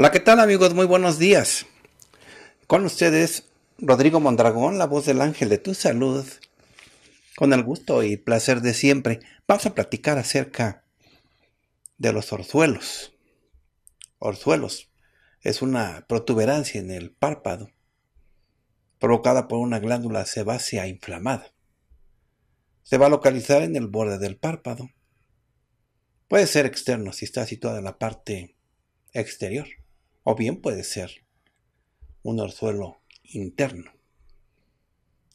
Hola, ¿qué tal amigos? Muy buenos días. Con ustedes, Rodrigo Mondragón, la voz del ángel de tu salud. Con el gusto y placer de siempre, vamos a platicar acerca de los orzuelos. Orzuelos es una protuberancia en el párpado provocada por una glándula sebácea inflamada. Se va a localizar en el borde del párpado. Puede ser externo si está situada en la parte exterior o bien puede ser un orzuelo interno.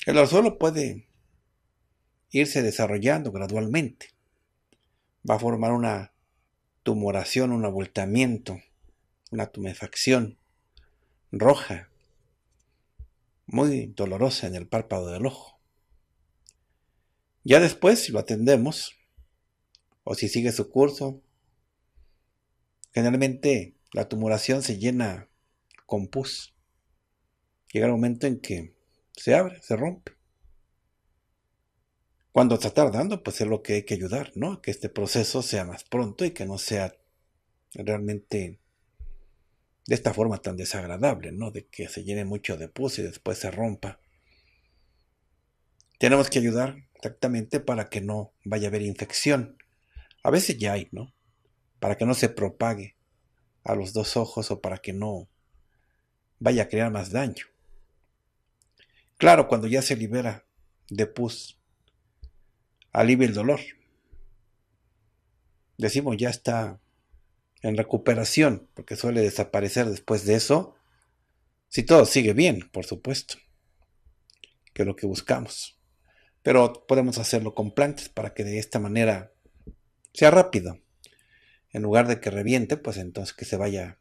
El orzuelo puede irse desarrollando gradualmente. Va a formar una tumoración, un abultamiento, una tumefacción roja, muy dolorosa en el párpado del ojo. Ya después, si lo atendemos, o si sigue su curso, generalmente la tumulación se llena con pus. Llega el momento en que se abre, se rompe. Cuando está tardando, pues es lo que hay que ayudar, ¿no? Que este proceso sea más pronto y que no sea realmente de esta forma tan desagradable, ¿no? De que se llene mucho de pus y después se rompa. Tenemos que ayudar exactamente para que no vaya a haber infección. A veces ya hay, ¿no? Para que no se propague a los dos ojos o para que no vaya a crear más daño. Claro, cuando ya se libera de pus, alivia el dolor. Decimos ya está en recuperación, porque suele desaparecer después de eso, si todo sigue bien, por supuesto, que es lo que buscamos. Pero podemos hacerlo con plantas para que de esta manera sea rápido en lugar de que reviente, pues entonces que se vaya,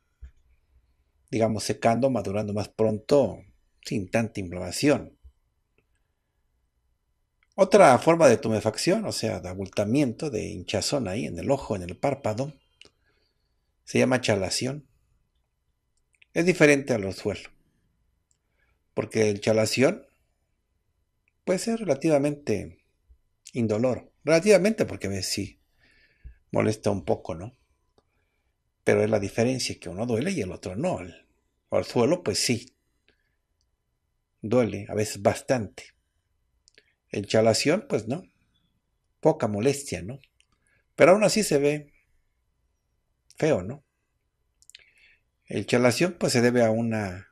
digamos, secando, madurando más pronto, sin tanta inflamación. Otra forma de tumefacción, o sea, de abultamiento, de hinchazón ahí en el ojo, en el párpado, se llama chalación. Es diferente al suelo porque el chalación puede ser relativamente indolor, relativamente porque a sí molesta un poco, ¿no? Pero es la diferencia que uno duele y el otro no. Al suelo, pues sí, duele, a veces bastante. Enchalación, chalación, pues no. Poca molestia, ¿no? Pero aún así se ve feo, ¿no? El chalación, pues se debe a una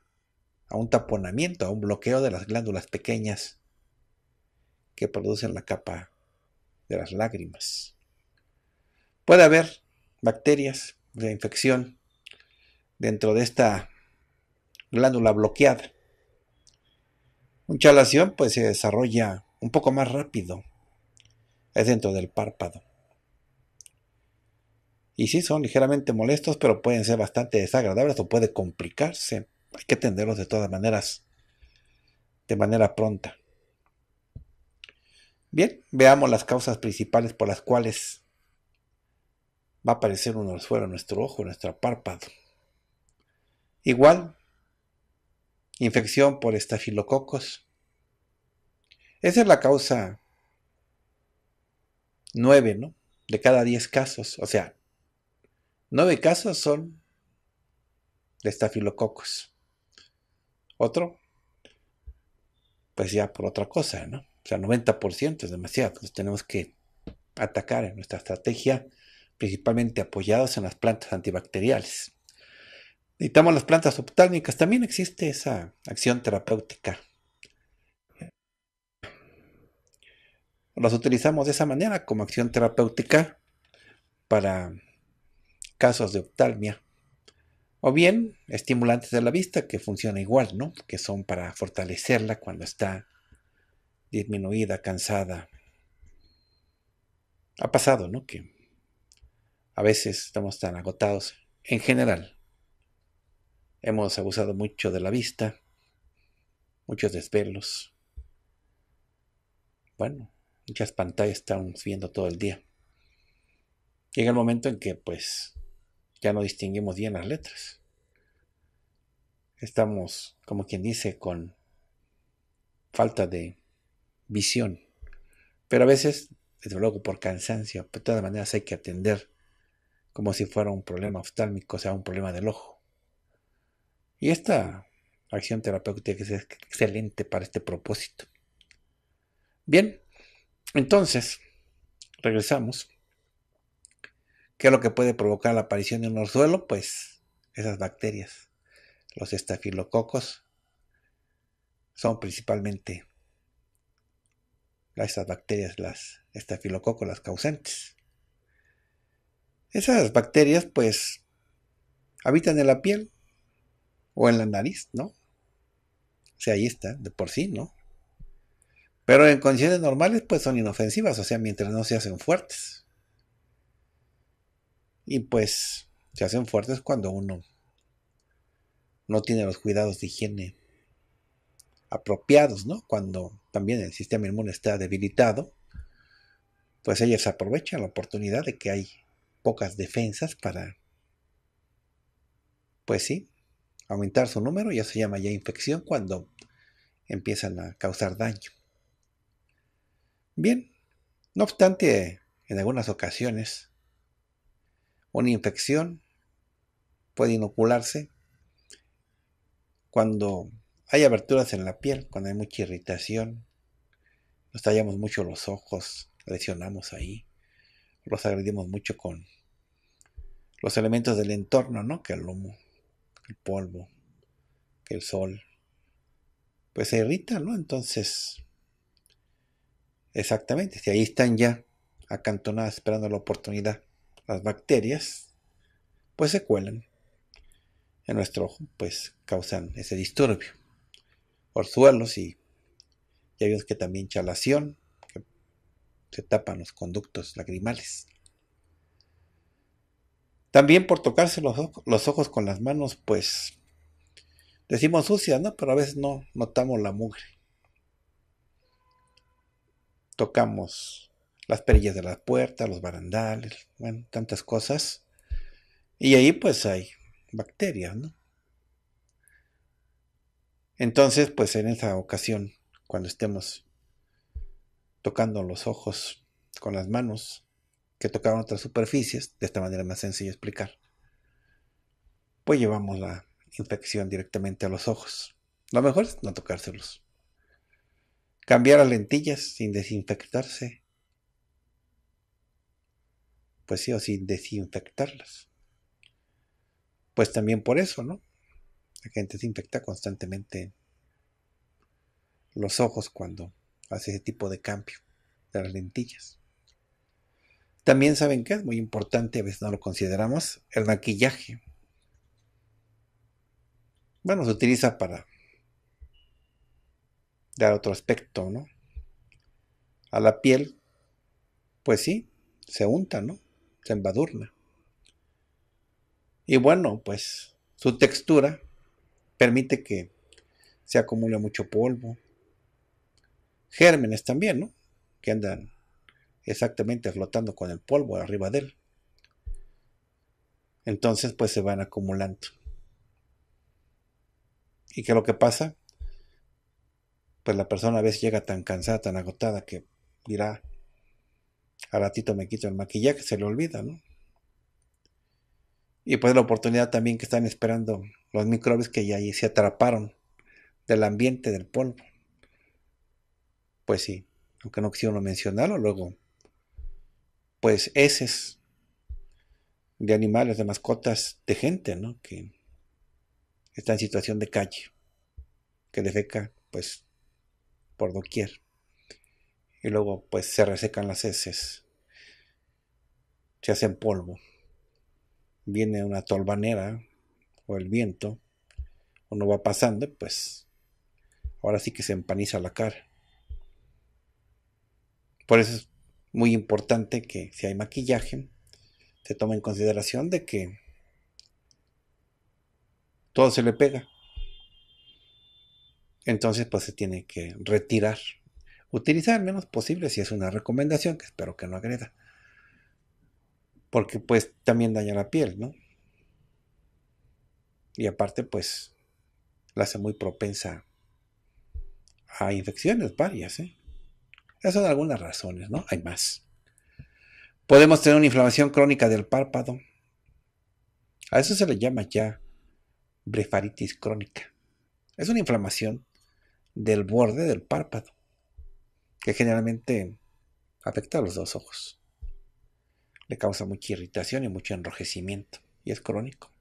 a un taponamiento, a un bloqueo de las glándulas pequeñas que producen la capa de las lágrimas. Puede haber bacterias de infección dentro de esta glándula bloqueada. Un chalación pues se desarrolla un poco más rápido. Es dentro del párpado. Y sí, son ligeramente molestos, pero pueden ser bastante desagradables o puede complicarse. Hay que atenderlos de todas maneras, de manera pronta. Bien, veamos las causas principales por las cuales va a aparecer uno orzuelo en nuestro ojo, en nuestro párpado. Igual, infección por estafilococos. Esa es la causa 9, ¿no? De cada 10 casos. O sea, 9 casos son de estafilococos. Otro, pues ya por otra cosa, ¿no? O sea, 90% es demasiado. Entonces tenemos que atacar en nuestra estrategia principalmente apoyados en las plantas antibacteriales. Necesitamos las plantas optálmicas. también existe esa acción terapéutica. Las utilizamos de esa manera como acción terapéutica para casos de oftalmia. O bien estimulantes de la vista que funciona igual, ¿no? Que son para fortalecerla cuando está disminuida, cansada. Ha pasado, ¿no? Que a veces estamos tan agotados. En general, hemos abusado mucho de la vista, muchos desvelos. Bueno, muchas pantallas estamos viendo todo el día. Llega el momento en que pues ya no distinguimos bien las letras. Estamos, como quien dice, con falta de visión. Pero a veces, desde luego por cansancio, pues, de todas maneras hay que atender como si fuera un problema oftálmico, o sea, un problema del ojo. Y esta acción terapéutica es excelente para este propósito. Bien, entonces, regresamos. ¿Qué es lo que puede provocar la aparición de un orzuelo? Pues esas bacterias, los estafilococos, son principalmente estas bacterias, las estafilococos, las causantes. Esas bacterias pues habitan en la piel o en la nariz, ¿no? O sea, ahí está, de por sí, ¿no? Pero en condiciones normales pues son inofensivas, o sea, mientras no se hacen fuertes. Y pues se hacen fuertes cuando uno no tiene los cuidados de higiene apropiados, ¿no? Cuando también el sistema inmune está debilitado, pues ellas aprovechan la oportunidad de que hay pocas defensas para, pues sí, aumentar su número. Ya se llama ya infección cuando empiezan a causar daño. Bien, no obstante, en algunas ocasiones, una infección puede inocularse cuando hay aberturas en la piel, cuando hay mucha irritación, nos tallamos mucho los ojos, lesionamos ahí los agredimos mucho con los elementos del entorno, ¿no? Que el humo, el polvo, que el sol, pues se irritan, ¿no? Entonces, exactamente, si ahí están ya acantonadas esperando la oportunidad, las bacterias, pues se cuelan en nuestro ojo, pues causan ese disturbio. Orzuelos y ya vimos que también chalación, se tapan los conductos lagrimales. También por tocarse los, los ojos con las manos, pues decimos sucias, ¿no? Pero a veces no notamos la mugre. Tocamos las perillas de las puertas, los barandales, bueno, tantas cosas. Y ahí pues hay bacterias, ¿no? Entonces, pues en esa ocasión, cuando estemos tocando los ojos con las manos que tocaban otras superficies, de esta manera es más sencillo explicar, pues llevamos la infección directamente a los ojos. Lo mejor es no tocárselos. Cambiar las lentillas sin desinfectarse. Pues sí, o sin desinfectarlas. Pues también por eso, ¿no? La gente se infecta constantemente los ojos cuando hace ese tipo de cambio de las lentillas. También saben que es muy importante, a veces no lo consideramos, el maquillaje. Bueno, se utiliza para dar otro aspecto, ¿no? A la piel, pues sí, se unta, ¿no? Se embadurna. Y bueno, pues su textura permite que se acumule mucho polvo, Gérmenes también, ¿no? Que andan exactamente flotando con el polvo arriba de él. Entonces, pues se van acumulando. ¿Y qué es lo que pasa? Pues la persona a veces llega tan cansada, tan agotada, que dirá, a ratito me quito el maquillaje, se le olvida, ¿no? Y pues la oportunidad también que están esperando los microbios que ya ahí se atraparon del ambiente, del polvo. Pues sí, aunque no no mencionarlo, luego, pues heces de animales, de mascotas, de gente, ¿no? Que está en situación de calle, que defeca, pues, por doquier. Y luego, pues, se resecan las heces, se hacen polvo. Viene una tolvanera o el viento, o no va pasando, pues, ahora sí que se empaniza la cara. Por eso es muy importante que si hay maquillaje, se tome en consideración de que todo se le pega. Entonces, pues se tiene que retirar. Utilizar al menos posible si es una recomendación, que espero que no agreda. Porque pues también daña la piel, ¿no? Y aparte, pues, la hace muy propensa a infecciones varias, ¿eh? Esas son algunas razones, ¿no? Hay más. Podemos tener una inflamación crónica del párpado. A eso se le llama ya brefaritis crónica. Es una inflamación del borde del párpado, que generalmente afecta a los dos ojos. Le causa mucha irritación y mucho enrojecimiento, y es crónico.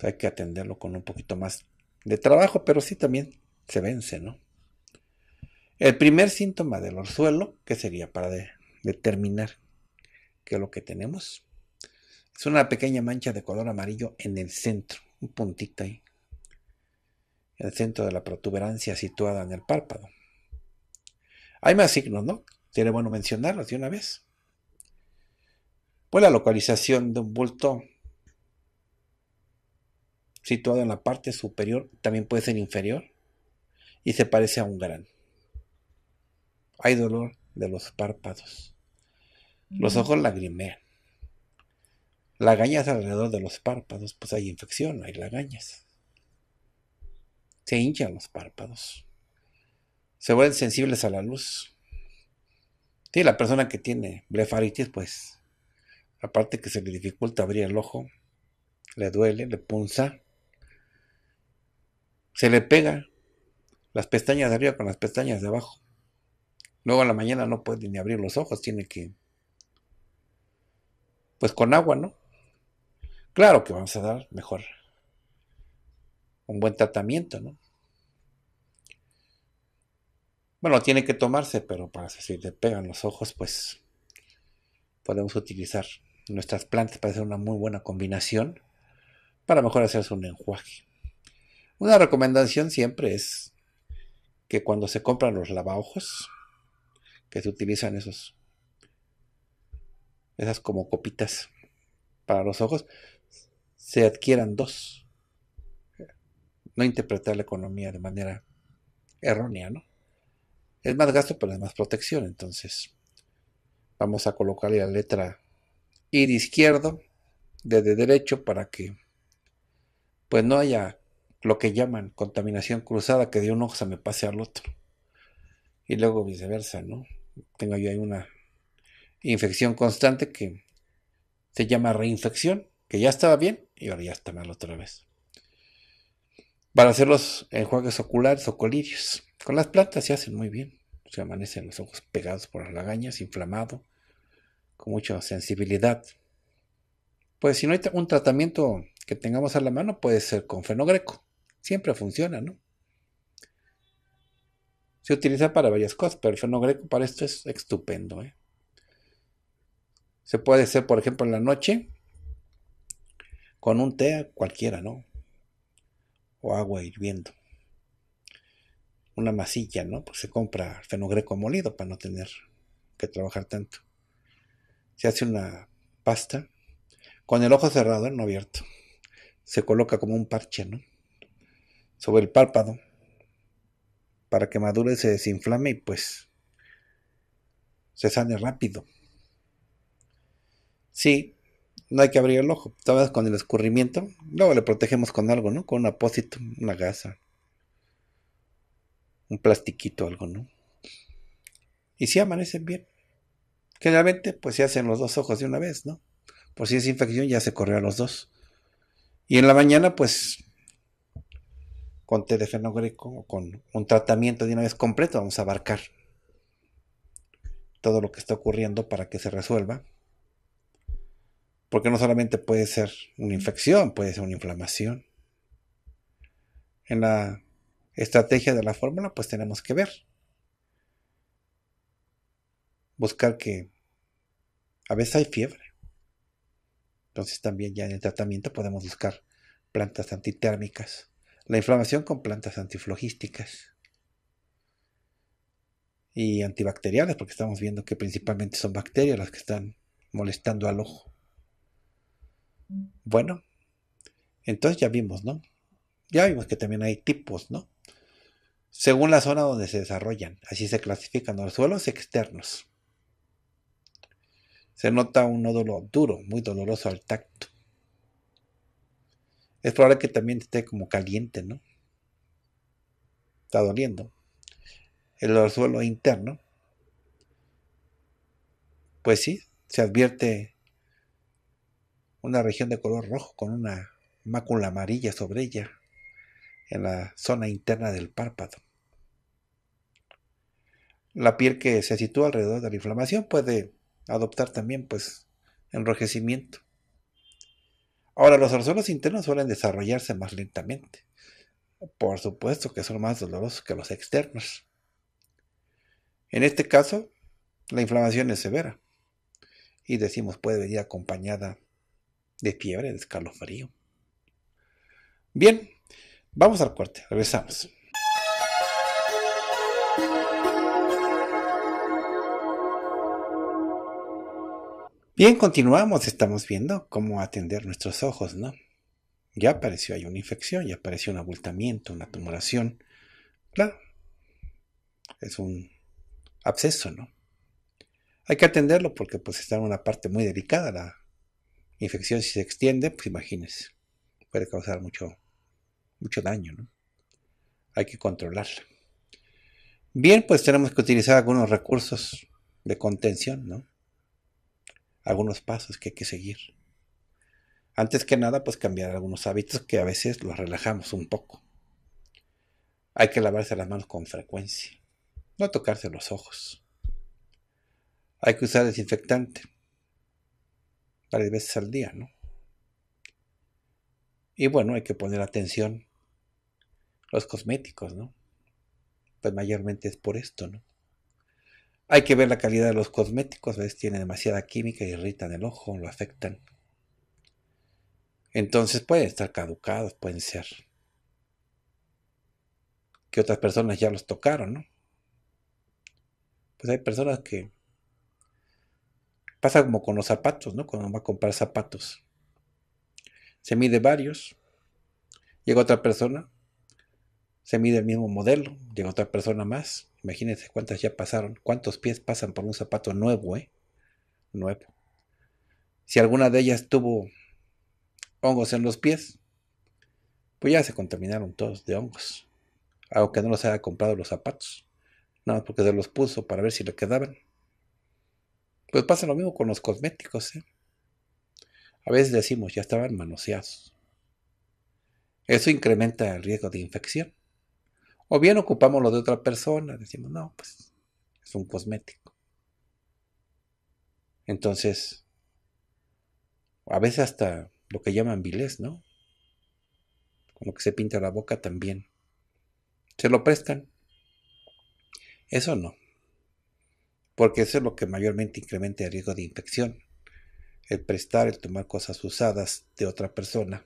hay que atenderlo con un poquito más de trabajo, pero sí también se vence, ¿no? El primer síntoma del orzuelo, que sería para determinar qué es lo que tenemos, es una pequeña mancha de color amarillo en el centro, un puntito ahí, en el centro de la protuberancia situada en el párpado. Hay más signos, ¿no? Sería bueno mencionarlos de una vez. Pues la localización de un bulto situado en la parte superior también puede ser inferior y se parece a un gran hay dolor de los párpados. Los ojos lagrimean. Lagañas alrededor de los párpados, pues hay infección, hay lagañas. Se hinchan los párpados. Se vuelven sensibles a la luz. Sí, la persona que tiene blefaritis, pues, aparte que se le dificulta abrir el ojo, le duele, le punza, se le pega las pestañas de arriba con las pestañas de abajo. Luego en la mañana no puede ni abrir los ojos, tiene que... Pues con agua, ¿no? Claro que vamos a dar mejor un buen tratamiento, ¿no? Bueno, tiene que tomarse, pero para si le pegan los ojos, pues podemos utilizar nuestras plantas para hacer una muy buena combinación para mejor hacerse un enjuaje. Una recomendación siempre es que cuando se compran los lavaojos, que se utilizan esos, esas como copitas para los ojos, se adquieran dos. No interpretar la economía de manera errónea, ¿no? Es más gasto, pero es más protección. Entonces, vamos a colocarle la letra ir izquierdo, desde derecho, para que pues no haya lo que llaman contaminación cruzada, que de un ojo se me pase al otro. Y luego viceversa, ¿no? tengo yo ahí una infección constante que se llama reinfección, que ya estaba bien y ahora ya está mal otra vez. Para hacer los enjuagues oculares o colirios. Con las plantas se hacen muy bien. Se amanecen los ojos pegados por las lagañas, inflamado, con mucha sensibilidad. Pues si no hay un tratamiento que tengamos a la mano, puede ser con fenogreco. Siempre funciona, ¿no? se utiliza para varias cosas, pero el fenogreco para esto es estupendo. ¿eh? Se puede hacer, por ejemplo, en la noche con un té cualquiera, ¿no? O agua hirviendo. Una masilla, ¿no? Pues se compra fenogreco molido para no tener que trabajar tanto. Se hace una pasta con el ojo cerrado, no abierto. Se coloca como un parche, ¿no? Sobre el párpado para que madure, se desinflame y pues se sane rápido. Sí, no hay que abrir el ojo. todas con el escurrimiento, luego le protegemos con algo, ¿no? Con un apósito, una gasa, un plastiquito, algo, ¿no? Y si amanecen bien. Generalmente, pues se hacen los dos ojos de una vez, ¿no? Por si es infección, ya se corrió a los dos. Y en la mañana, pues con té de fenogreco o con un tratamiento de una vez completo, vamos a abarcar todo lo que está ocurriendo para que se resuelva. Porque no solamente puede ser una infección, puede ser una inflamación. En la estrategia de la fórmula, pues tenemos que ver. Buscar que a veces hay fiebre. Entonces también ya en el tratamiento podemos buscar plantas antitérmicas la inflamación con plantas antiflogísticas y antibacteriales, porque estamos viendo que principalmente son bacterias las que están molestando al ojo. Bueno, entonces ya vimos, ¿no? Ya vimos que también hay tipos, ¿no? Según la zona donde se desarrollan, así se clasifican los suelos externos. Se nota un nódulo duro, muy doloroso al tacto es probable que también esté como caliente, ¿no? Está doliendo. El suelo interno. Pues sí, se advierte una región de color rojo con una mácula amarilla sobre ella en la zona interna del párpado. La piel que se sitúa alrededor de la inflamación puede adoptar también pues enrojecimiento Ahora, los arzuelos internos suelen desarrollarse más lentamente. Por supuesto que son más dolorosos que los externos. En este caso, la inflamación es severa y decimos puede venir acompañada de fiebre, de escalofrío. Bien, vamos al corte, regresamos. Bien, continuamos. Estamos viendo cómo atender nuestros ojos, ¿no? Ya apareció hay una infección, ya apareció un abultamiento, una tumoración. Claro, es un absceso, ¿no? Hay que atenderlo porque pues está en una parte muy delicada. La infección si se extiende, pues imagínense, puede causar mucho, mucho daño, ¿no? Hay que controlarla. Bien, pues tenemos que utilizar algunos recursos de contención, ¿no? algunos pasos que hay que seguir. Antes que nada, pues cambiar algunos hábitos que a veces los relajamos un poco. Hay que lavarse las manos con frecuencia, no tocarse los ojos. Hay que usar desinfectante varias veces al día, ¿no? Y bueno, hay que poner atención los cosméticos, ¿no? Pues mayormente es por esto, ¿no? Hay que ver la calidad de los cosméticos, a veces tiene demasiada química, irritan el ojo, lo afectan. Entonces pueden estar caducados, pueden ser que otras personas ya los tocaron, ¿no? Pues hay personas que pasa como con los zapatos, ¿no? Cuando uno va a comprar zapatos. Se mide varios. Llega otra persona, se mide el mismo modelo, llega otra persona más. Imagínense cuántas ya pasaron, cuántos pies pasan por un zapato nuevo, ¿eh? Nuevo. Si alguna de ellas tuvo hongos en los pies, pues ya se contaminaron todos de hongos. Aunque no los haya comprado los zapatos. Nada más porque se los puso para ver si le quedaban. Pues pasa lo mismo con los cosméticos, ¿eh? A veces decimos, ya estaban manoseados. Eso incrementa el riesgo de infección. O bien ocupamos lo de otra persona, decimos, no, pues es un cosmético. Entonces, a veces hasta lo que llaman vilés, ¿no? Con lo que se pinta la boca también. Se lo prestan. Eso no. Porque eso es lo que mayormente incrementa el riesgo de infección. El prestar, el tomar cosas usadas de otra persona.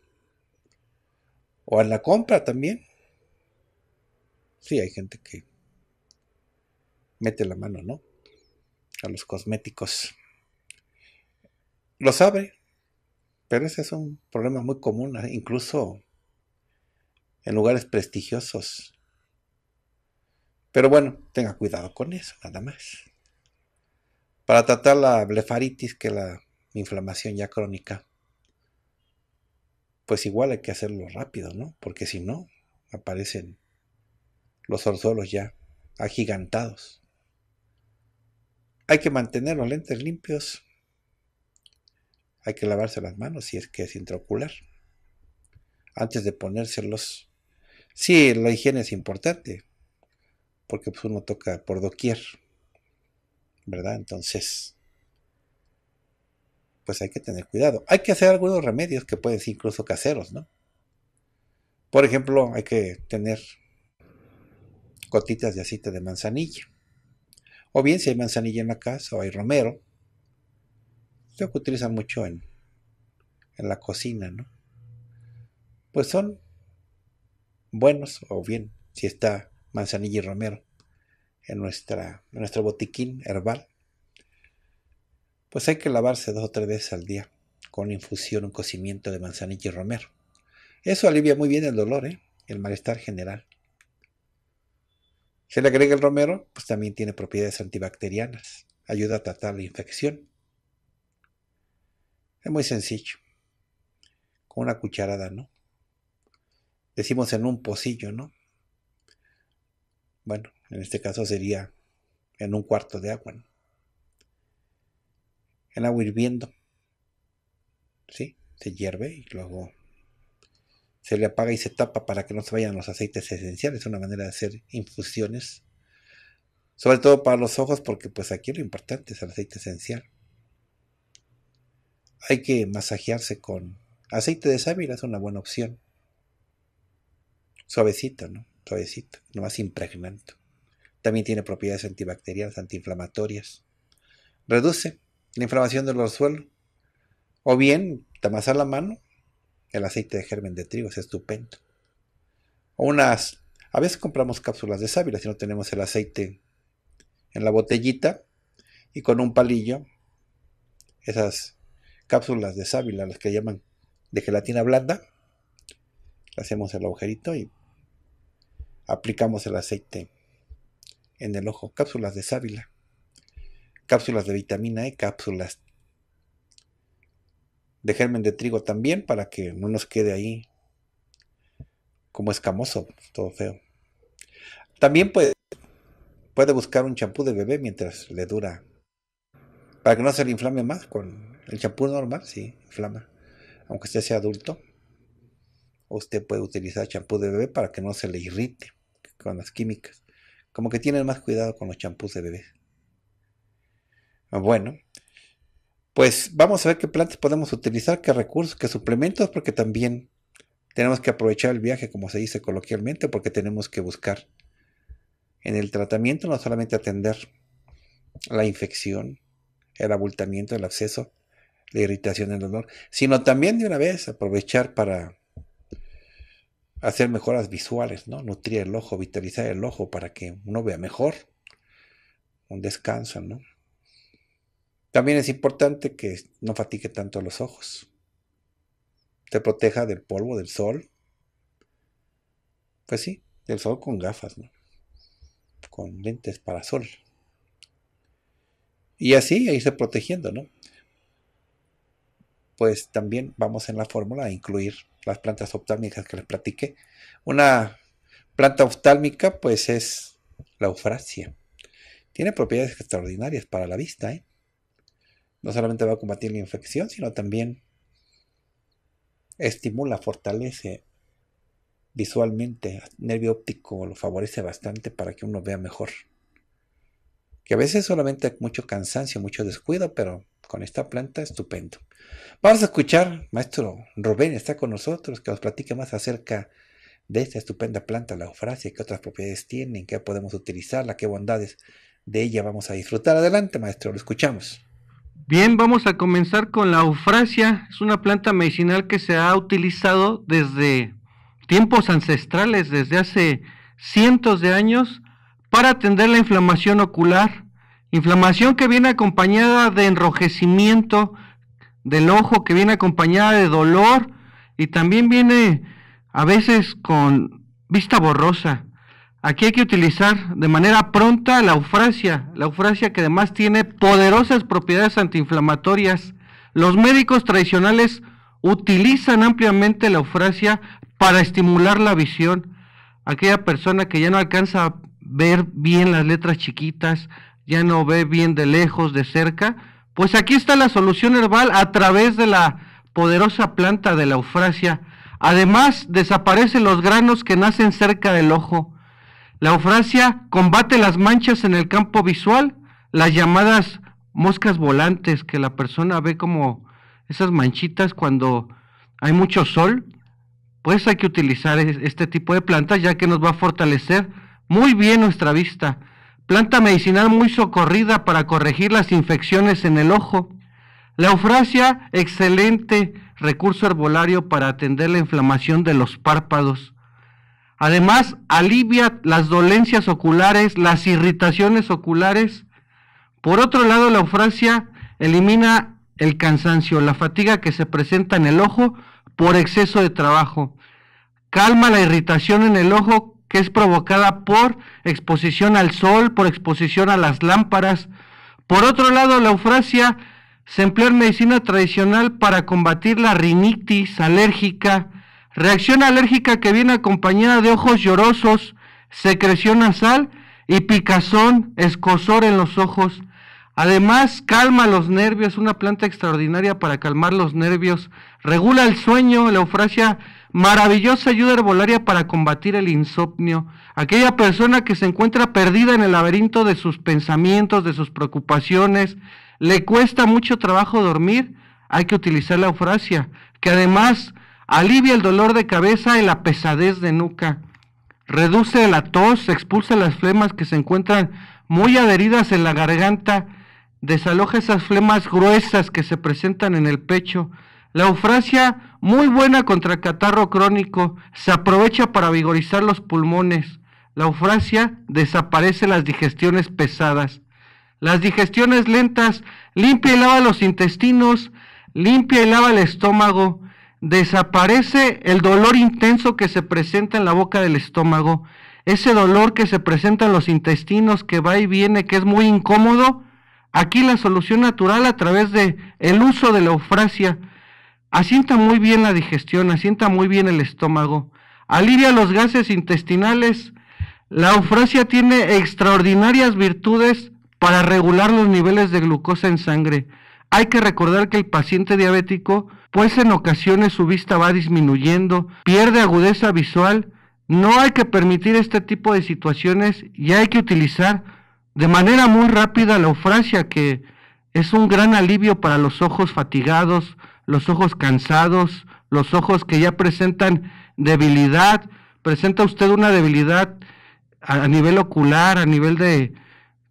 O en la compra también sí hay gente que mete la mano, ¿no? A los cosméticos. Lo sabe, pero ese es un problema muy común, ¿eh? incluso en lugares prestigiosos. Pero bueno, tenga cuidado con eso, nada más. Para tratar la blefaritis, que es la inflamación ya crónica, pues igual hay que hacerlo rápido, ¿no? Porque si no, aparecen los orzuelos ya agigantados. Hay que mantener los lentes limpios. Hay que lavarse las manos si es que es intraocular. Antes de ponérselos. Sí, la higiene es importante. Porque pues, uno toca por doquier. ¿Verdad? Entonces. Pues hay que tener cuidado. Hay que hacer algunos remedios que pueden ser incluso caseros, ¿no? Por ejemplo, hay que tener gotitas de aceite de manzanilla. O bien si hay manzanilla en la casa o hay romero, es lo que utilizan mucho en, la cocina, ¿no? Pues son buenos, o bien si está manzanilla y romero en, nuestra, nuestro botiquín herbal, pues hay que lavarse dos o tres veces al día con infusión, un cocimiento de manzanilla y romero. Eso alivia muy bien el dolor, ¿eh? el malestar general. Se le agrega el romero, pues también tiene propiedades antibacterianas, ayuda a tratar la infección. Es muy sencillo. Con una cucharada, ¿no? Decimos en un pocillo, ¿no? Bueno, en este caso sería en un cuarto de agua, ¿no? En agua hirviendo. ¿Sí? Se hierve y luego se le apaga y se tapa para que no se vayan los aceites esenciales, es una manera de hacer infusiones, sobre todo para los ojos, porque pues aquí lo importante es el aceite esencial. Hay que masajearse con aceite de sábila, es una buena opción. Suavecito, ¿no? Suavecito, nomás impregnante. También tiene propiedades antibacteriales, antiinflamatorias. Reduce la inflamación del suelo. O bien, tamasar la mano el aceite de germen de trigo es estupendo. unas. A veces compramos cápsulas de sábila si no tenemos el aceite en la botellita y con un palillo. Esas cápsulas de sábila, las que llaman de gelatina blanda, hacemos el agujerito y aplicamos el aceite en el ojo. Cápsulas de sábila, cápsulas de vitamina E, cápsulas de germen de trigo también para que no nos quede ahí como escamoso, pues, todo feo. También puede, puede buscar un champú de bebé mientras le dura. Para que no se le inflame más con el champú normal, sí, inflama. Aunque usted sea adulto, usted puede utilizar champú de bebé para que no se le irrite con las químicas. Como que tienen más cuidado con los champús de bebé. Bueno, pues vamos a ver qué plantas podemos utilizar, qué recursos, qué suplementos, porque también tenemos que aprovechar el viaje, como se dice coloquialmente, porque tenemos que buscar en el tratamiento no solamente atender la infección, el abultamiento, el absceso, la irritación, el dolor, sino también de una vez aprovechar para hacer mejoras visuales, ¿no? Nutrir el ojo, vitalizar el ojo para que uno vea mejor. Un descanso, ¿no? También es importante que no fatigue tanto los ojos. Te proteja del polvo, del sol. Pues sí, del sol con gafas, ¿no? Con lentes para sol. Y así irse protegiendo, ¿no? Pues también vamos en la fórmula a incluir las plantas oftálmicas que les platiqué. Una planta oftálmica, pues es la eufrasia. Tiene propiedades extraordinarias para la vista, ¿eh? No solamente va a combatir la infección, sino también estimula, fortalece visualmente, el nervio óptico lo favorece bastante para que uno vea mejor. Que a veces solamente hay mucho cansancio, mucho descuido, pero con esta planta estupendo. Vamos a escuchar, maestro Rubén está con nosotros, que nos platique más acerca de esta estupenda planta, la eufrasia, qué otras propiedades tiene, qué podemos utilizarla, qué bondades de ella vamos a disfrutar. Adelante, maestro, lo escuchamos. Bien, vamos a comenzar con la eufrasia. Es una planta medicinal que se ha utilizado desde tiempos ancestrales, desde hace cientos de años, para atender la inflamación ocular. Inflamación que viene acompañada de enrojecimiento del ojo, que viene acompañada de dolor y también viene a veces con vista borrosa. Aquí hay que utilizar de manera pronta la eufrasia, la eufrasia que además tiene poderosas propiedades antiinflamatorias. Los médicos tradicionales utilizan ampliamente la eufrasia para estimular la visión. Aquella persona que ya no alcanza a ver bien las letras chiquitas, ya no ve bien de lejos, de cerca, pues aquí está la solución herbal a través de la poderosa planta de la eufrasia. Además, desaparecen los granos que nacen cerca del ojo la eufrasia combate las manchas en el campo visual, las llamadas moscas volantes que la persona ve como esas manchitas cuando hay mucho sol, pues hay que utilizar este tipo de plantas ya que nos va a fortalecer muy bien nuestra vista. Planta medicinal muy socorrida para corregir las infecciones en el ojo. La eufrasia, excelente recurso herbolario para atender la inflamación de los párpados. Además, alivia las dolencias oculares, las irritaciones oculares. Por otro lado, la eufrasia elimina el cansancio, la fatiga que se presenta en el ojo por exceso de trabajo. Calma la irritación en el ojo que es provocada por exposición al sol, por exposición a las lámparas. Por otro lado, la eufrasia se emplea en medicina tradicional para combatir la rinitis alérgica, Reacción alérgica que viene acompañada de ojos llorosos, secreción nasal y picazón, escosor en los ojos. Además, calma los nervios, una planta extraordinaria para calmar los nervios. Regula el sueño, la eufrasia, maravillosa ayuda herbolaria para combatir el insomnio. Aquella persona que se encuentra perdida en el laberinto de sus pensamientos, de sus preocupaciones, le cuesta mucho trabajo dormir, hay que utilizar la eufrasia, que además Alivia el dolor de cabeza y la pesadez de nuca. Reduce la tos, expulsa las flemas que se encuentran muy adheridas en la garganta. Desaloja esas flemas gruesas que se presentan en el pecho. La eufrasia, muy buena contra catarro crónico, se aprovecha para vigorizar los pulmones. La eufrasia desaparece las digestiones pesadas. Las digestiones lentas, limpia y lava los intestinos, limpia y lava el estómago, desaparece el dolor intenso que se presenta en la boca del estómago, ese dolor que se presenta en los intestinos, que va y viene, que es muy incómodo. Aquí la solución natural a través de el uso de la eufrasia asienta muy bien la digestión, asienta muy bien el estómago, alivia los gases intestinales. La eufrasia tiene extraordinarias virtudes para regular los niveles de glucosa en sangre. Hay que recordar que el paciente diabético pues en ocasiones su vista va disminuyendo, pierde agudeza visual. No hay que permitir este tipo de situaciones y hay que utilizar de manera muy rápida la eufrasia, que es un gran alivio para los ojos fatigados, los ojos cansados, los ojos que ya presentan debilidad. Presenta usted una debilidad a nivel ocular, a nivel de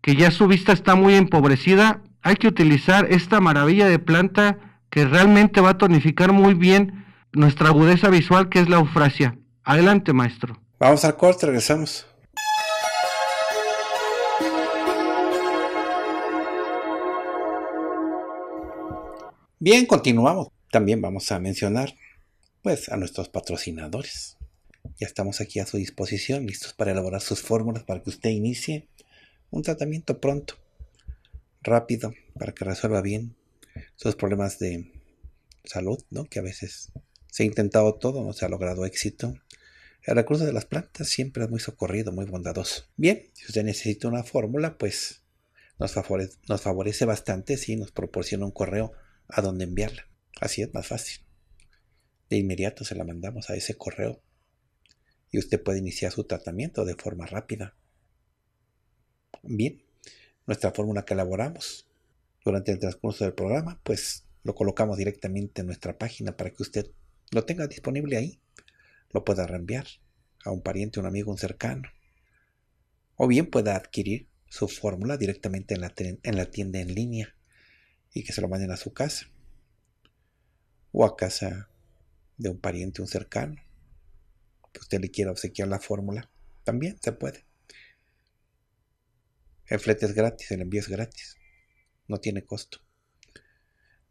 que ya su vista está muy empobrecida. Hay que utilizar esta maravilla de planta que realmente va a tonificar muy bien nuestra agudeza visual, que es la eufrasia. Adelante, maestro. Vamos al corte, regresamos. Bien, continuamos. También vamos a mencionar pues a nuestros patrocinadores. Ya estamos aquí a su disposición, listos para elaborar sus fórmulas para que usted inicie un tratamiento pronto, rápido, para que resuelva bien esos problemas de salud, ¿no? Que a veces se ha intentado todo, no se ha logrado éxito. El recurso de las plantas siempre es muy socorrido, muy bondadoso. Bien, si usted necesita una fórmula, pues nos favorece, nos favorece bastante si nos proporciona un correo a donde enviarla. Así es más fácil. De inmediato se la mandamos a ese correo y usted puede iniciar su tratamiento de forma rápida. Bien, nuestra fórmula que elaboramos durante el transcurso del programa, pues lo colocamos directamente en nuestra página para que usted lo tenga disponible ahí, lo pueda reenviar a un pariente, un amigo, un cercano, o bien pueda adquirir su fórmula directamente en la, tienda en línea y que se lo manden a su casa o a casa de un pariente, un cercano, usted le quiera obsequiar la fórmula, también se puede. El flete es gratis, el envío es gratis no tiene costo.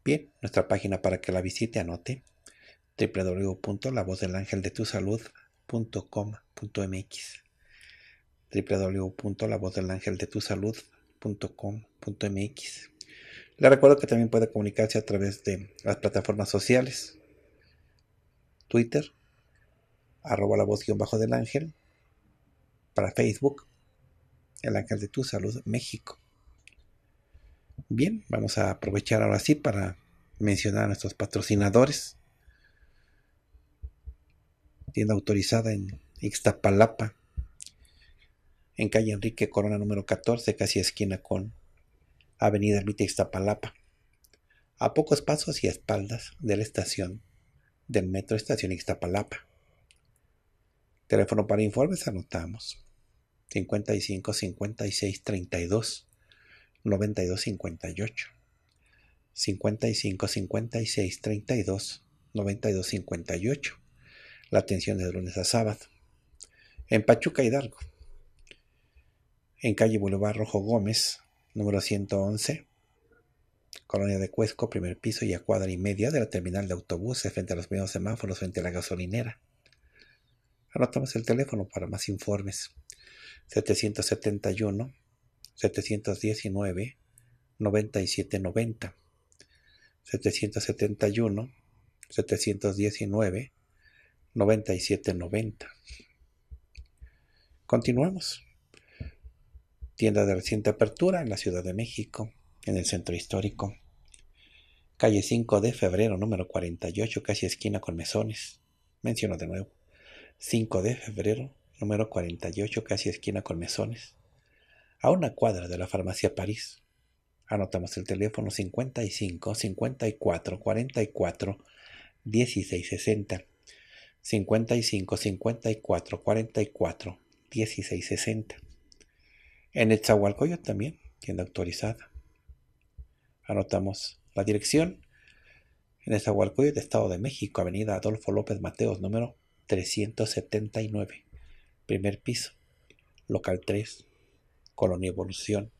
Bien, nuestra página para que la visite anote www.lavozdelangeldetusalud.com.mx www.lavozdelangeldetusalud.com.mx Le recuerdo que también puede comunicarse a través de las plataformas sociales Twitter arroba la voz guión del ángel para Facebook El Ángel de Tu Salud México Bien, vamos a aprovechar ahora sí para mencionar a nuestros patrocinadores. Tienda autorizada en Ixtapalapa, en calle Enrique Corona número 14, casi esquina con Avenida Ermita Ixtapalapa, a pocos pasos y a espaldas de la estación del Metro Estación Ixtapalapa. Teléfono para informes anotamos 55 56 32 92 58, 55 56 32, 92 58. La atención es de lunes a sábado. En Pachuca Hidalgo, en calle Boulevard Rojo Gómez, número 111, colonia de Cuesco, primer piso y a cuadra y media de la terminal de autobuses frente a los primeros semáforos frente a la gasolinera. Anotamos el teléfono para más informes. 771 719 9790, 771 719 9790. Continuamos. Tienda de reciente apertura en la Ciudad de México, en el centro histórico. Calle 5 de febrero, número 48, casi esquina con mesones. Menciono de nuevo. 5 de febrero, número 48, casi esquina con mesones a una cuadra de la farmacia París. Anotamos el teléfono 55 54 44 16 60. 55 54 44 16 60. En el Chahualcoyo también, tienda actualizada. Anotamos la dirección. En el Chahualcoyo de Estado de México, Avenida Adolfo López Mateos, número 379. Primer piso, local 3, Colonia Evolución,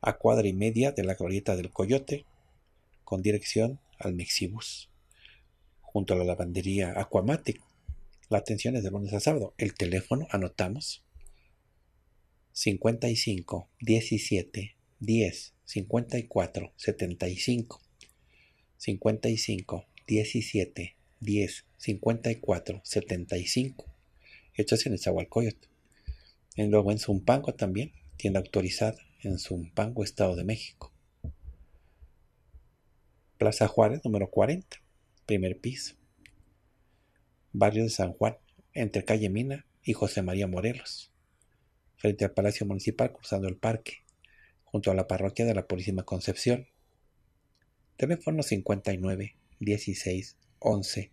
a cuadra y media de la glorieta del Coyote, con dirección al Mexibus. Junto a la lavandería Aquamatic, la atención es de lunes a El teléfono, anotamos, 55 17 10 54 75 55 17 10 54 75 Esto es en coyote En luego en Zumpango también tienda autorizada en Zumpango, Estado de México. Plaza Juárez, número 40, primer piso. Barrio de San Juan, entre calle Mina y José María Morelos, frente al Palacio Municipal, cruzando el parque, junto a la parroquia de la Purísima Concepción. Teléfono 59 16 11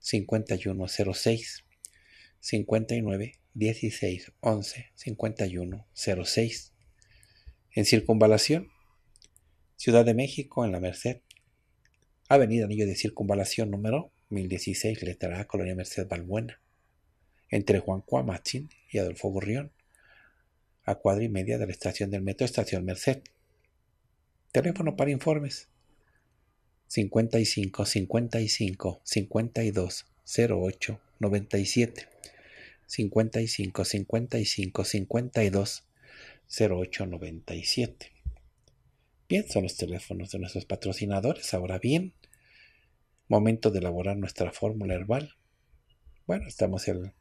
5106. 59 16 11 51 06. En Circunvalación, Ciudad de México, en La Merced. Avenida Anillo de Circunvalación número 1016, letra A, Colonia Merced Balbuena. Entre Juan Cuamachín y Adolfo Burrión. A cuadra y media de la estación del metro, Estación Merced. Teléfono para informes. 55 55 52 08 97. 55 55 52 97 Bien, son los teléfonos de nuestros patrocinadores. Ahora bien, momento de elaborar nuestra fórmula herbal. Bueno, estamos el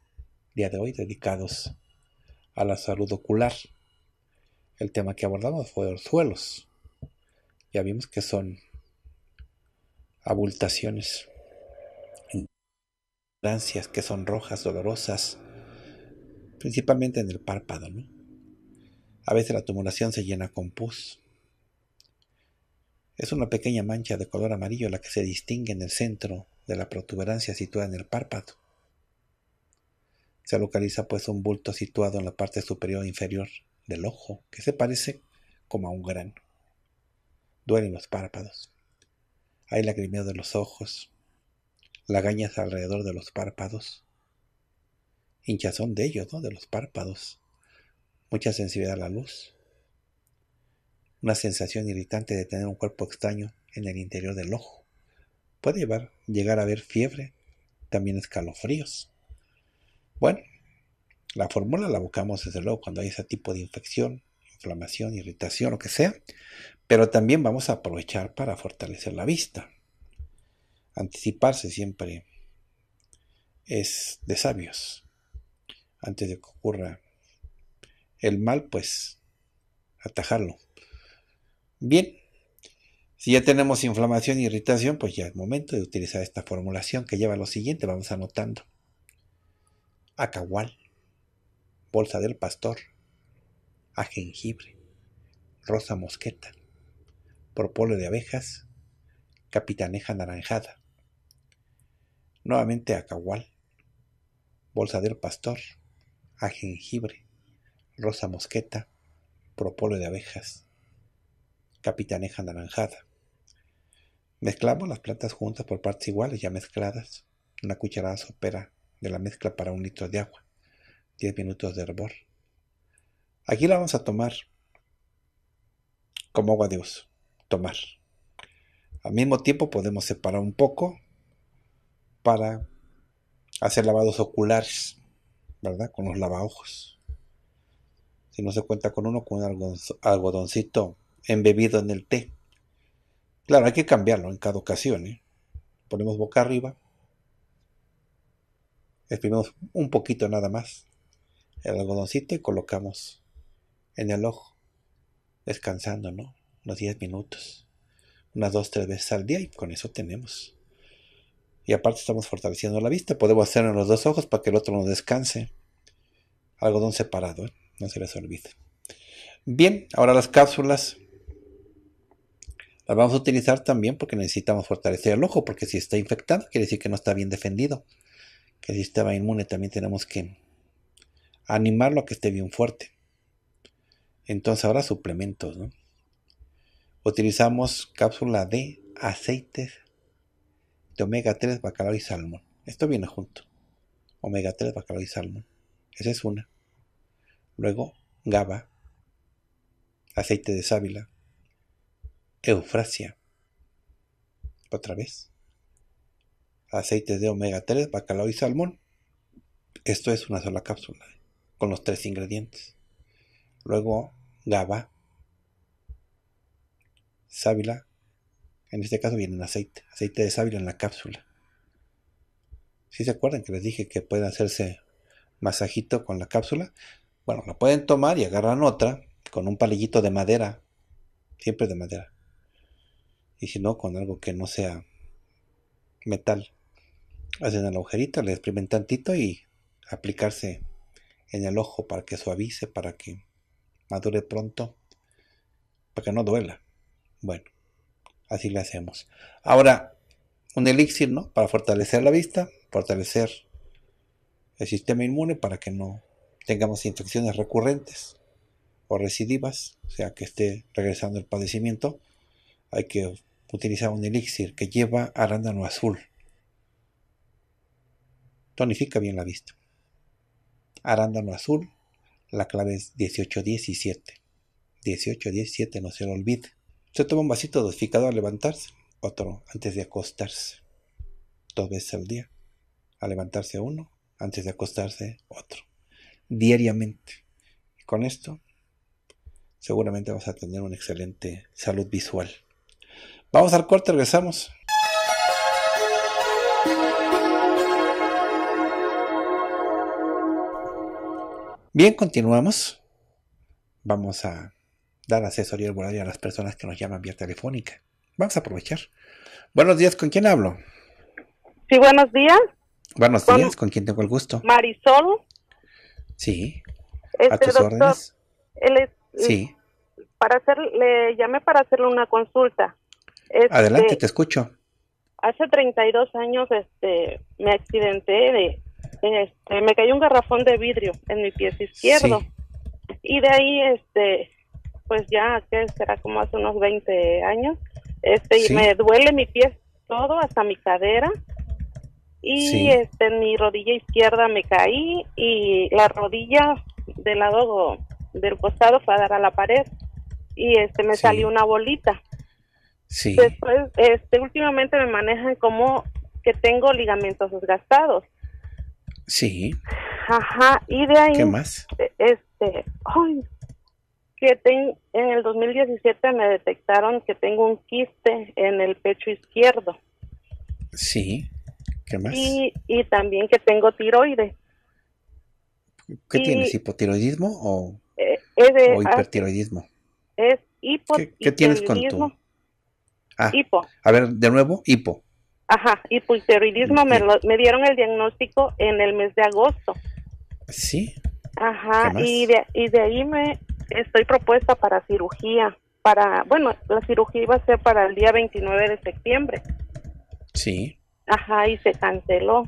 día de hoy dedicados a la salud ocular. El tema que abordamos fue los suelos Ya vimos que son abultaciones, que son rojas, dolorosas, principalmente en el párpado. ¿no? A veces la tumulación se llena con pus. Es una pequeña mancha de color amarillo la que se distingue en el centro de la protuberancia situada en el párpado. Se localiza pues un bulto situado en la parte superior inferior del ojo que se parece como a un grano. Duelen los párpados. Hay lagrimeo de los ojos, lagañas alrededor de los párpados, hinchazón de ellos, de los párpados, mucha sensibilidad a la luz, una sensación irritante de tener un cuerpo extraño en el interior del ojo. Puede llegar a haber fiebre, también escalofríos. Bueno, la fórmula la buscamos desde luego cuando hay ese tipo de infección, inflamación, irritación, lo que sea, pero también vamos a aprovechar para fortalecer la vista. Anticiparse siempre es de sabios antes de que ocurra el mal, pues atajarlo. Bien, si ya tenemos inflamación e irritación, pues ya es momento de utilizar esta formulación que lleva lo siguiente, vamos anotando. Acahual, bolsa del pastor, a jengibre, rosa mosqueta, propóleo de abejas, capitaneja naranjada. Nuevamente acahual, bolsa del pastor, a jengibre, rosa mosqueta, propóleo de abejas, capitaneja anaranjada. Mezclamos las plantas juntas por partes iguales ya mezcladas. Una cucharada sopera de la mezcla para un litro de agua. 10 minutos de hervor. Aquí la vamos a tomar como agua de uso. Tomar. Al mismo tiempo podemos separar un poco para hacer lavados oculares ¿verdad? Con los lavaojos. Si no se cuenta con uno, con un algodoncito embebido en el té. Claro, hay que cambiarlo en cada ocasión. ¿eh? Ponemos boca arriba. Exprimimos un poquito nada más el algodoncito y colocamos en el ojo, descansando, ¿no? Unos 10 minutos, unas 2, 3 veces al día y con eso tenemos. Y aparte estamos fortaleciendo la vista. Podemos hacerlo en los dos ojos para que el otro no descanse. Algodón separado, ¿eh? no se les olvide. Bien, ahora las cápsulas las vamos a utilizar también porque necesitamos fortalecer el ojo, porque si está infectado quiere decir que no está bien defendido, que el sistema inmune también tenemos que animarlo a que esté bien fuerte. Entonces ahora suplementos, Utilizamos cápsula de aceites omega 3, bacalao y salmón. Esto viene junto. Omega 3, bacalao y salmón. Esa es una. Luego, GABA, aceite de sábila, eufrasia. Otra vez. Aceite de omega 3, bacalao y salmón. Esto es una sola cápsula, con los tres ingredientes. Luego, GABA, sábila, en este caso viene aceite, aceite de sábila en la cápsula. Si se acuerdan que les dije que pueden hacerse masajito con la cápsula, bueno, la pueden tomar y agarran otra con un palillito de madera, siempre de madera. Y si no, con algo que no sea metal. Hacen el agujerito, le exprimen tantito y aplicarse en el ojo para que suavice, para que madure pronto, para que no duela. Bueno, Así le hacemos. Ahora, un elixir, ¿no? Para fortalecer la vista, fortalecer el sistema inmune para que no tengamos infecciones recurrentes o recidivas, o sea, que esté regresando el padecimiento, hay que utilizar un elixir que lleva arándano azul. Tonifica bien la vista. Arándano azul, la clave es 1817. 1817, no se lo olvide. Usted toma un vasito dosificado al levantarse, otro antes de acostarse, dos veces al día. a levantarse uno, antes de acostarse otro, diariamente. con esto, seguramente vas a tener una excelente salud visual. Vamos al corte, regresamos. Bien, continuamos. Vamos a dar asesoría horaria a las personas que nos llaman vía telefónica. Vamos a aprovechar. Buenos días, ¿con quién hablo? Sí, buenos días. Buenos días, ¿con quién tengo el gusto? Marisol. Sí. a este, tus órdenes. sí. Eh, para hacerle... le llamé para hacerle una consulta. Este, Adelante, te escucho. Hace 32 años este, me accidenté, de, este, me cayó un garrafón de vidrio en mi pie izquierdo. Y de ahí este, pues ya, que será como hace unos 20 años. Este, y me duele mi pie todo, hasta mi cadera. Y este, en mi rodilla izquierda me caí y la rodilla del lado del costado fue a dar a la pared y este me salió una bolita. Sí. Después, este, últimamente me manejan como que tengo ligamentos desgastados. Sí. Ajá, y de ahí. ¿Qué más? Este, ay, que en el 2017 me detectaron que tengo un quiste en el pecho izquierdo. Sí, ¿qué más? Y, también que tengo tiroides. ¿Qué tienes, hipotiroidismo o, eh, hipertiroidismo? Es hipotiroidismo. ¿Qué, tienes con tu...? Ah, hipo. A ver, de nuevo, hipo. Ajá, hipotiroidismo me, me dieron el diagnóstico en el mes de agosto. Sí. Ajá, y y de ahí me, Estoy propuesta para cirugía, para, bueno, la cirugía iba a ser para el día 29 de septiembre. Sí. Ajá, y se canceló.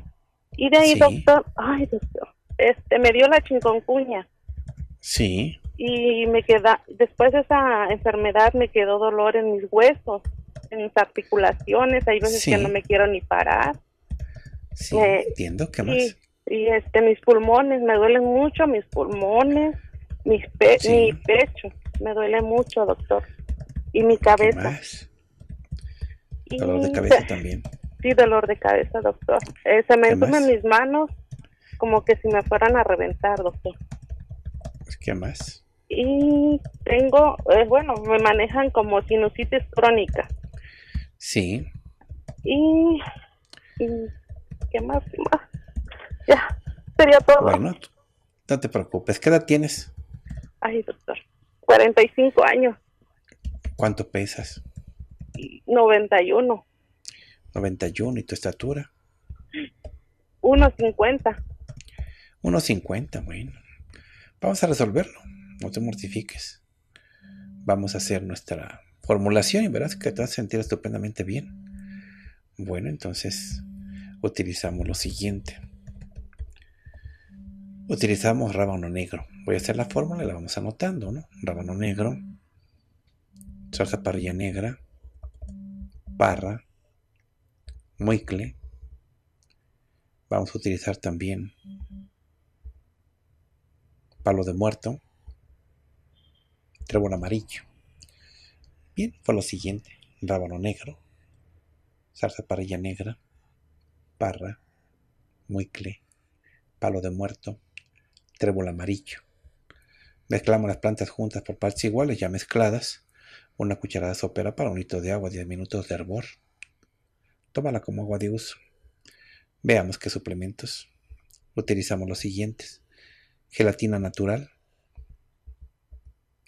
Y de ahí, doctor, ay, doctor, este, me dio la chingoncuña Sí. Y me queda, después de esa enfermedad me quedó dolor en mis huesos, en mis articulaciones, hay veces que no me quiero ni parar. Sí, eh, entiendo, ¿qué más? y este, mis pulmones, me duelen mucho mis pulmones. Mi pecho me duele mucho, doctor. Y mi cabeza. dolor de cabeza también. Sí, dolor de cabeza, doctor. Eh, se me entumen mis manos como que si me fueran a reventar, doctor. Pues, ¿Qué más? Y tengo, eh, bueno, me manejan como sinusitis crónica. Sí. Y, ¿qué más? más? Ya, sería todo. Bueno, no te preocupes. ¿Qué edad tienes? ay doctor, 45 años. ¿Cuánto pesas? 91. 91, ¿y tu estatura? 1,50. 1,50, bueno. Vamos a resolverlo, no te mortifiques. Vamos a hacer nuestra formulación y verás que te vas a sentir estupendamente bien. Bueno, entonces utilizamos lo siguiente utilizamos rábano negro. Voy a hacer la fórmula y la vamos anotando, ¿no? Rábano negro, salsa parrilla negra, parra, muicle. Vamos a utilizar también palo de muerto, trébol amarillo. Bien, fue lo siguiente. Rábano negro, salsa parrilla negra, parra, muicle, palo de muerto, trébol amarillo. Mezclamos las plantas juntas por partes iguales, ya mezcladas. Una cucharada sopera para un litro de agua, 10 minutos de hervor. Tómala como agua de uso. Veamos qué suplementos. Utilizamos los siguientes. Gelatina natural.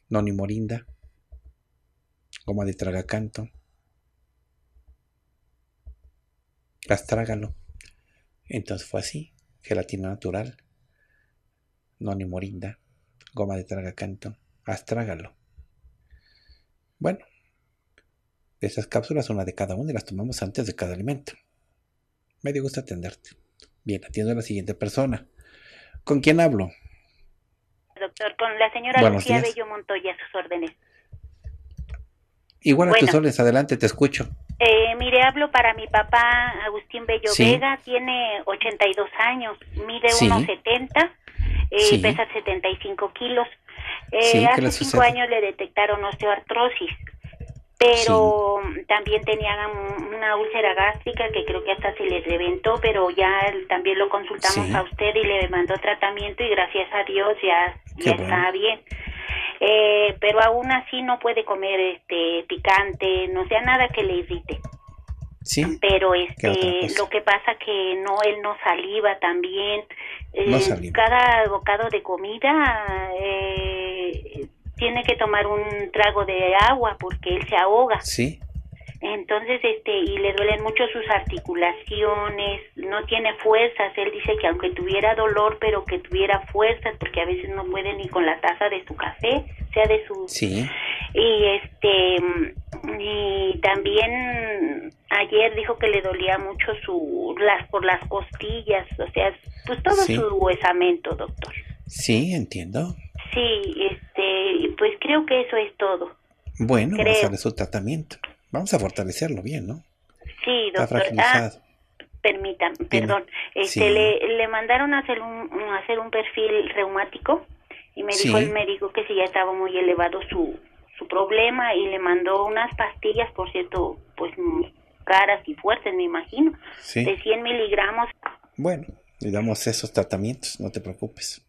morinda Goma de tragacanto. Castrágalo. Entonces fue así. Gelatina natural ni Morinda, Goma de Traga Canto, Astrágalo. Bueno, esas cápsulas, una de cada una y las tomamos antes de cada alimento. Me dio gusto atenderte. Bien, atiendo a la siguiente persona. ¿Con quién hablo? Doctor, con la señora Lucía Bello Montoya, a sus órdenes. Igual a tus órdenes, adelante, te escucho. Eh, mire, hablo para mi papá Agustín Bello Vega, tiene 82 años, mide unos 70 eh, pesa 75 kilos. Eh, hace cinco años le detectaron osteoartrosis, pero también tenía una úlcera gástrica que creo que hasta se les reventó, pero ya también lo consultamos a usted y le mandó tratamiento y gracias a Dios ya, está bien. Eh, pero aún así no puede comer este picante, no sea nada que le irrite. ¿Sí? Pero este, lo que pasa que no, él no saliva también. Eh, cada bocado de comida eh, tiene que tomar un trago de agua porque él se ahoga. Sí. Entonces, este, y le duelen mucho sus articulaciones, no tiene fuerzas. Él dice que aunque tuviera dolor, pero que tuviera fuerzas, porque a veces no puede ni con la taza de su café, sea de su. Sí. Y este, mm, y también ayer dijo que le dolía mucho su las por las costillas, o sea, pues todo su huesamento, doctor. Sí, entiendo. Sí, este, pues creo que eso es todo. Bueno, vamos su tratamiento. Vamos a fortalecerlo bien, ¿no? Sí, doctor. Está ah, permitan, perdón, este, le, mandaron a hacer un, hacer un perfil reumático y me dijo el médico que si ya estaba muy elevado su, su problema y le mandó unas pastillas, por cierto, pues caras y fuertes, me imagino, sí. de 100 miligramos. Bueno, le damos esos tratamientos, no te preocupes.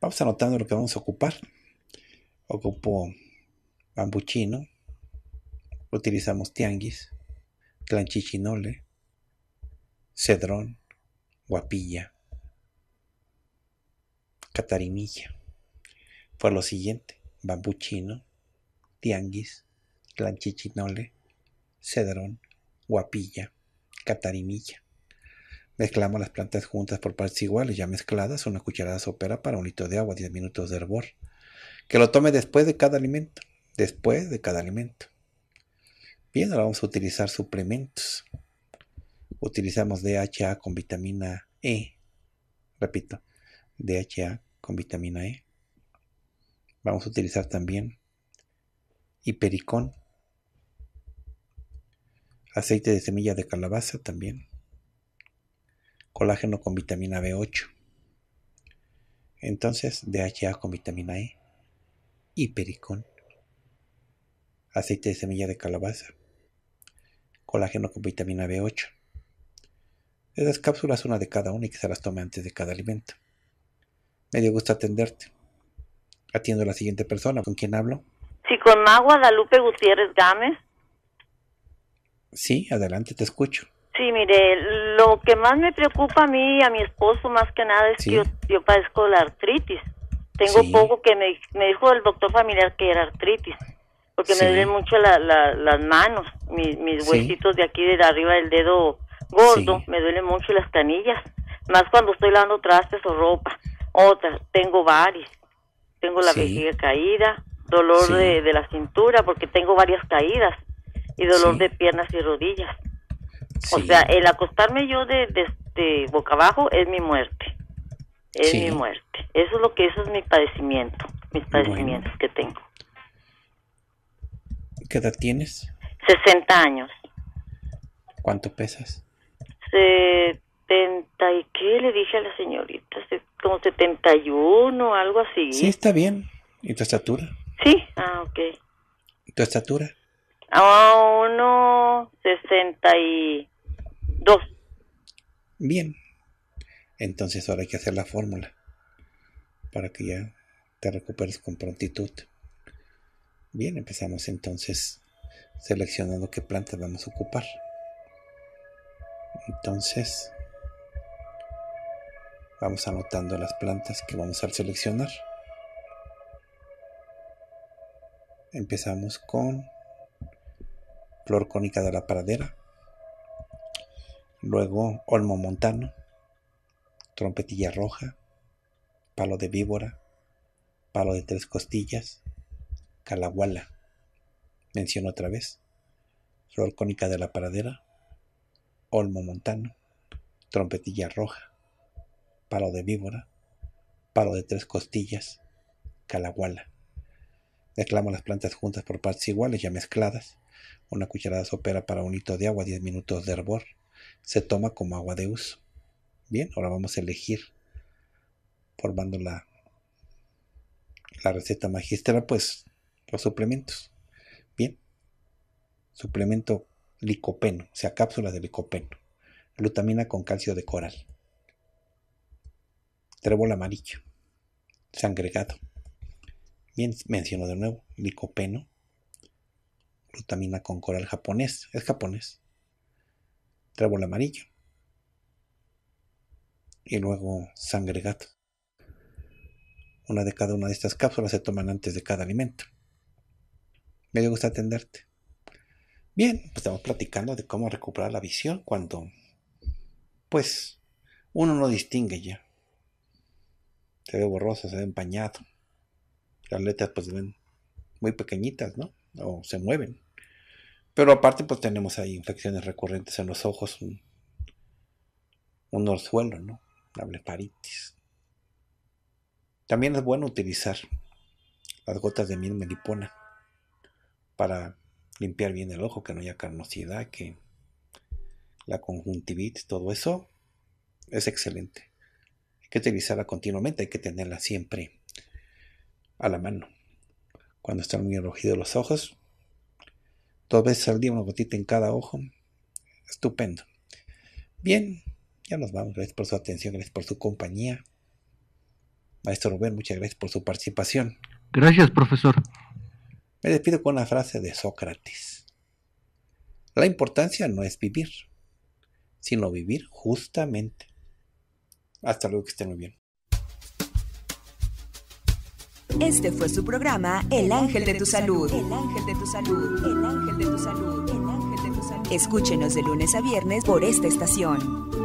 Vamos anotando lo que vamos a ocupar. Ocupo bambuchino, utilizamos tianguis, clanchichinole, cedrón, guapilla, catarimilla. Fue lo siguiente, bambuchino, tianguis, clanchichinole, cedrón, guapilla, catarimilla. Mezclamos las plantas juntas por partes iguales, ya mezcladas, una cucharada sopera para un litro de agua, 10 minutos de hervor. Que lo tome después de cada alimento, después de cada alimento ahora vamos a utilizar suplementos. Utilizamos DHA con vitamina E. Repito, DHA con vitamina E. Vamos a utilizar también hipericón. Aceite de semilla de calabaza también. Colágeno con vitamina B8. Entonces, DHA con vitamina E. Hipericón. Aceite de semilla de calabaza colágeno con vitamina B8. Esas cápsulas, una de cada una y que se las tome antes de cada alimento. Me dio gusto atenderte. Atiendo a la siguiente persona. ¿Con quién hablo? Sí, con Magua Guadalupe Gutiérrez Gámez. Sí, adelante, te escucho. Sí, mire, lo que más me preocupa a mí y a mi esposo más que nada es que yo, padezco la artritis. Tengo poco que me dijo el doctor familiar que era artritis porque me duelen mucho las manos, mis, huesitos de aquí, de arriba del dedo gordo, me duelen mucho las canillas, más cuando estoy lavando trastes o ropa. Otras, tengo varias tengo la vejiga caída, dolor de, la cintura, porque tengo varias caídas, y dolor de piernas y rodillas. O sea, el acostarme yo de, boca abajo es mi muerte, es mi muerte. Eso es lo que, eso es mi padecimiento, mis padecimientos que tengo. ¿Qué edad tienes? 60 años. ¿Cuánto pesas? 70 y qué le dije a la señorita, como 71, algo así. Sí, está bien. ¿Y tu estatura? Sí, ah, ok. ¿Y tu estatura? Ah, uno Bien. Entonces ahora hay que hacer la fórmula para que ya te recuperes con prontitud. Bien, empezamos entonces seleccionando qué plantas vamos a ocupar. Entonces, vamos anotando las plantas que vamos a seleccionar. Empezamos con flor cónica de la Paradera. luego olmo montano, trompetilla roja, palo de víbora, palo de tres costillas, Calahuala. Menciono otra vez. Flor cónica de la paradera. Olmo montano. Trompetilla roja. Palo de víbora. Palo de tres costillas. Calahuala. Declamo las plantas juntas por partes iguales, ya mezcladas. Una cucharada sopera para un hito de agua, 10 minutos de hervor. Se toma como agua de uso. Bien, ahora vamos a elegir, formando la, la receta magistral, pues los suplementos. Bien, suplemento licopeno, o sea, cápsula de licopeno, glutamina con calcio de coral, trébol amarillo, sangregado. Bien, menciono de nuevo, licopeno, glutamina con coral japonés, es japonés, trébol amarillo, y luego sangregato. Una de cada una de estas cápsulas se toman antes de cada alimento. Me gusta atenderte. Bien, pues estamos platicando de cómo recuperar la visión cuando, pues, uno no distingue ya. Se ve borroso, se ve empañado. Las letras, pues, ven muy pequeñitas, ¿no? O se mueven. Pero aparte, pues, tenemos ahí infecciones recurrentes en los ojos, un, un orzuelo, ¿no? La bleparitis. También es bueno utilizar las gotas de miel melipona para limpiar bien el ojo, que no haya carnosidad, que la conjuntivitis, todo eso es excelente. Hay que utilizarla continuamente, hay que tenerla siempre a la mano. Cuando están muy enrojidos los ojos, dos veces al día una gotita en cada ojo, estupendo. Bien, ya nos vamos. Gracias por su atención, gracias por su compañía. Maestro Rubén, muchas gracias por su participación. Gracias, profesor. Me despido con una frase de Sócrates. La importancia no es vivir, sino vivir justamente. Hasta luego, que estén muy bien. Este fue su programa El Ángel de tu Salud. El Ángel de tu Salud. El Ángel de tu Salud. El Ángel de tu Salud. Escúchenos de lunes a viernes por esta estación.